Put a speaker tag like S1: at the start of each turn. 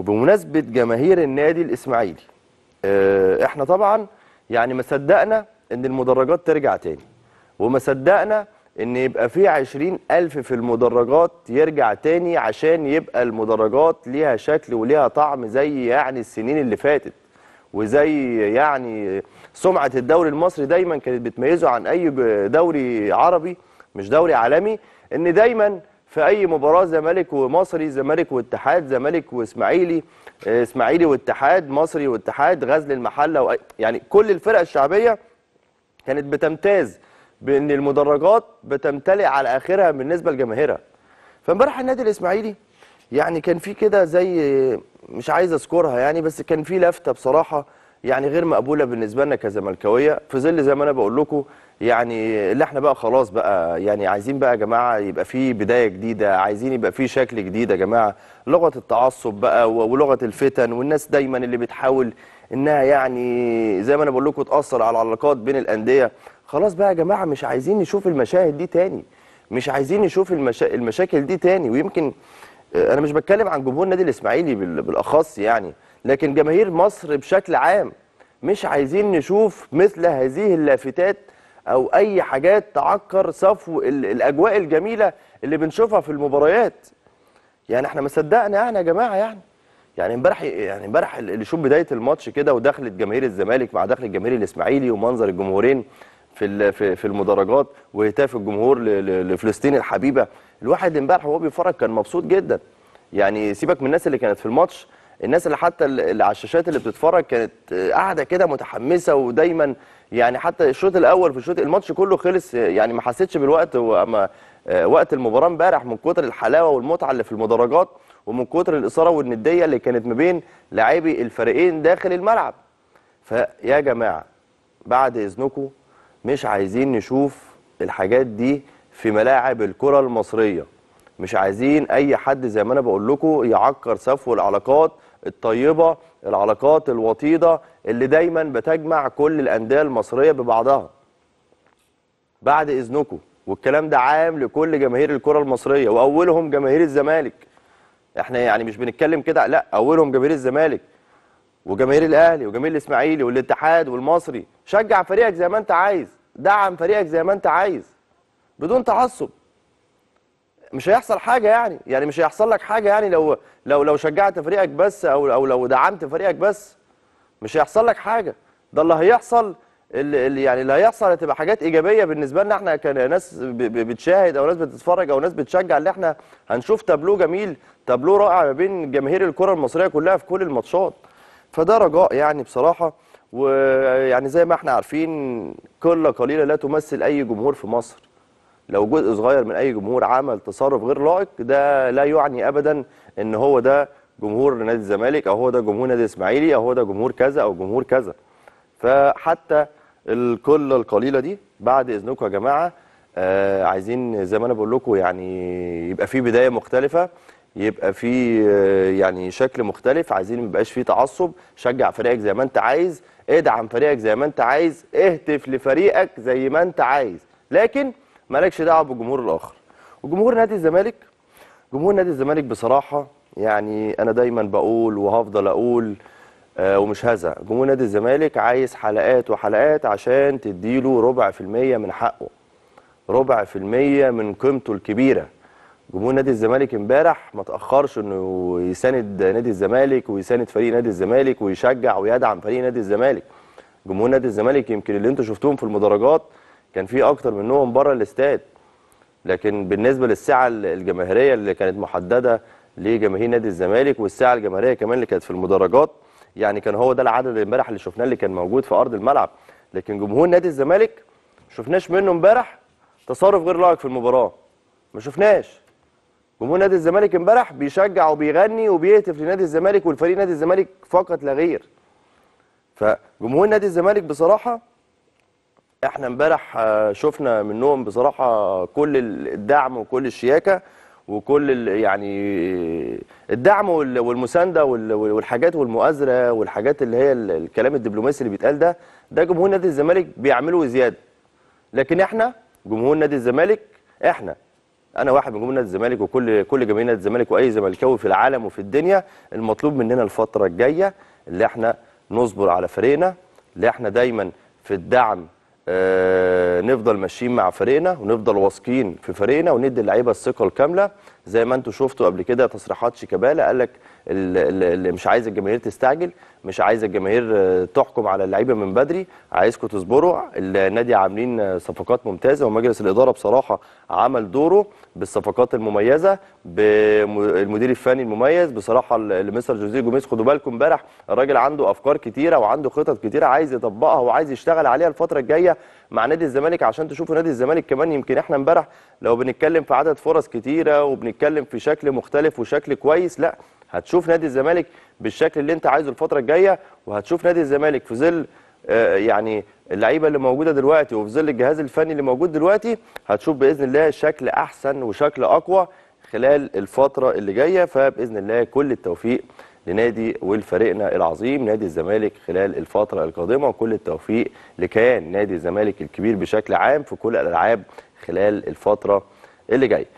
S1: وبمناسبه جماهير النادي الاسماعيلي آه، احنا طبعا يعني ما صدقنا ان المدرجات ترجع تاني وما صدقنا ان يبقى في عشرين الف في المدرجات يرجع تاني عشان يبقى المدرجات ليها شكل وليها طعم زي يعني السنين اللي فاتت وزي يعني سمعه الدوري المصري دايما كانت بتميزه عن اي دوري عربي مش دوري عالمي ان دايما في اي مباراه زمالك ومصري زمالك واتحاد زمالك واسماعيلي آه، اسماعيلي واتحاد مصري واتحاد غزل المحله يعني كل الفرق الشعبيه كانت بتمتاز بان المدرجات بتمتلئ على اخرها بالنسبه لجماهيرها فامبارح النادي الاسماعيلي يعني كان في كده زي مش عايز اذكرها يعني بس كان في لفته بصراحه يعني غير مقبوله بالنسبه لنا كزملكاويه في ظل زي ما انا بقول لكم يعني اللي احنا بقى خلاص بقى يعني عايزين بقى يا جماعه يبقى في بدايه جديده عايزين يبقى في شكل جديد يا جماعه لغه التعصب بقى ولغه الفتن والناس دايما اللي بتحاول انها يعني زي ما انا بقول لكم تاثر على العلاقات بين الانديه خلاص بقى يا جماعه مش عايزين نشوف المشاهد دي تاني مش عايزين نشوف المشا... المشاكل دي تاني ويمكن آه، انا مش بتكلم عن جمهور النادي الاسماعيلي بالاخص يعني لكن جماهير مصر بشكل عام مش عايزين نشوف مثل هذه اللافتات او اي حاجات تعكر صفو الاجواء الجميله اللي بنشوفها في المباريات يعني احنا ما صدقنا يعني يا جماعه يعني يعني امبارح يعني امبارح اللي شوف بدايه الماتش كده ودخلت جماهير الزمالك مع دخل الجماهير الاسماعيلي ومنظر الجمهورين في في المدرجات وهتاف الجمهور لفلسطين الحبيبه الواحد امبارح وهو بيتفرج كان مبسوط جدا يعني سيبك من الناس اللي كانت في الماتش الناس اللي حتى اللي على الشاشات اللي بتتفرج كانت آه، قاعده كده متحمسه ودايما يعني حتى الشوط الاول في الشوط الماتش كله خلص آه، يعني ما حسيتش بالوقت واما آه، وقت المباراه امبارح من كتر الحلاوه والمتعه اللي في المدرجات ومن كتر الاثاره والنديه اللي كانت ما بين لاعبي الفريقين داخل الملعب فيا جماعه بعد اذنكم مش عايزين نشوف الحاجات دي في ملاعب الكره المصريه مش عايزين اي حد زي ما انا بقول لكم يعكر صفو العلاقات الطيبه العلاقات الوطيده اللي دايما بتجمع كل الانديه المصريه ببعضها بعد اذنكم والكلام ده عام لكل جماهير الكره المصريه واولهم جماهير الزمالك احنا يعني مش بنتكلم كده لا اولهم جماهير الزمالك وجماهير الاهلي وجماهير الاسماعيلي والاتحاد والمصري شجع فريقك زي ما انت عايز دعم فريقك زي ما انت عايز بدون تعصب مش هيحصل حاجه يعني يعني مش هيحصل لك حاجه يعني لو لو لو شجعت فريقك بس او او لو دعمت فريقك بس مش هيحصل لك حاجه ده اللي هيحصل اللي يعني اللي هيحصل هتبقى حاجات ايجابيه بالنسبه لنا احنا كناس بتشاهد او ناس بتتفرج او ناس بتشجع اللي احنا هنشوف تابلو جميل تابلو رائع ما بين جماهير الكره المصريه كلها في كل الماتشات فده رجاء يعني بصراحه ويعني زي ما احنا عارفين كل قليله لا تمثل اي جمهور في مصر لو جزء صغير من اي جمهور عمل تصرف غير لائق ده لا يعني ابدا ان هو ده جمهور نادي الزمالك او هو ده جمهور نادي الاسماعيلي او هو ده جمهور كذا او جمهور كذا فحتى الكل القليله دي بعد اذنكم يا جماعه آه عايزين زي ما انا بقول لكم يعني يبقى في بدايه مختلفه يبقى في آه، يعني شكل مختلف عايزين ما يبقاش فيه تعصب شجع فريقك زي ما انت عايز ادعم فريقك زي ما انت عايز اهتف لفريقك زي ما انت عايز لكن مالكش دعوه بالجمهور الاخر وجمهور نادي الزمالك جمهور نادي الزمالك بصراحه يعني انا دايما بقول وهفضل اقول آه ومش هزع جمهور نادي الزمالك عايز حلقات وحلقات عشان تديله ربع في المية من حقه ربع في المية من قيمته الكبيرة جمهور نادي الزمالك امبارح ما تاخرش انه يساند نادي الزمالك ويساند فريق نادي الزمالك ويشجع ويدعم فريق نادي الزمالك جمهور نادي الزمالك يمكن اللي انتم شفتوهم في المدرجات كان في اكتر منهم بره الاستاد لكن بالنسبه للسعه الجماهيريه اللي كانت محدده لجماهير نادي الزمالك والسعه الجماهيريه كمان اللي كانت في المدرجات يعني كان هو ده العدد امبارح اللي شفناه اللي كان موجود في ارض الملعب لكن جمهور نادي الزمالك ما شفناش منه امبارح تصرف غير لائق في المباراه ما شفناش جمهور نادي الزمالك امبارح بيشجع وبيغني وبيهتف لنادي الزمالك والفريق نادي الزمالك فقط لا غير فجمهور نادي الزمالك بصراحه احنا امبارح آه، شفنا منهم بصراحه كل الدعم وكل الشياكه وكل يعني الدعم والمسانده والحاجات والمؤازره والحاجات اللي هي الكلام الدبلوماسي اللي بيتقال ده ده جمهور نادي الزمالك بيعمله زياده لكن احنا جمهور نادي الزمالك احنا انا واحد من جمهور نادي الزمالك وكل كل جماهير نادي الزمالك واي زملكاوي في العالم وفي الدنيا المطلوب مننا الفتره الجايه اللي احنا نصبر على فريقنا اللي احنا دايما في الدعم آه، نفضل ماشيين مع فريقنا ونفضل واثقين في فريقنا وندي اللعيبه الثقه الكامله زي ما انتم شفتوا قبل كده تصريحات شيكابالا قال لك اللي مش عايز الجماهير تستعجل مش عايز الجماهير آه، تحكم على اللعيبه من بدري عايزكم تصبروا النادي عاملين آه، صفقات ممتازه ومجلس الاداره بصراحه عمل دوره بالصفقات المميزه بالمدير الفني المميز بصراحه المستر جوزيه جوميز خدوا بالكم امبارح الراجل عنده افكار كتيره وعنده خطط كتيره عايز يطبقها وعايز يشتغل عليها الفتره الجايه مع نادي الزمالك عشان تشوفوا نادي الزمالك كمان يمكن احنا امبارح لو بنتكلم في عدد فرص كتيره وبنتكلم بيتكلم في شكل مختلف وشكل كويس لا هتشوف نادي الزمالك بالشكل اللي انت عايزه الفتره الجايه وهتشوف نادي الزمالك في ظل آه، يعني اللعيبه اللي موجوده دلوقتي وفي ظل الجهاز الفني اللي موجود دلوقتي هتشوف باذن الله شكل احسن وشكل اقوى خلال الفتره اللي جايه فباذن الله كل التوفيق لنادي ولفريقنا العظيم نادي الزمالك خلال الفتره القادمه وكل التوفيق لكيان نادي الزمالك الكبير بشكل عام في كل الالعاب خلال الفتره اللي جايه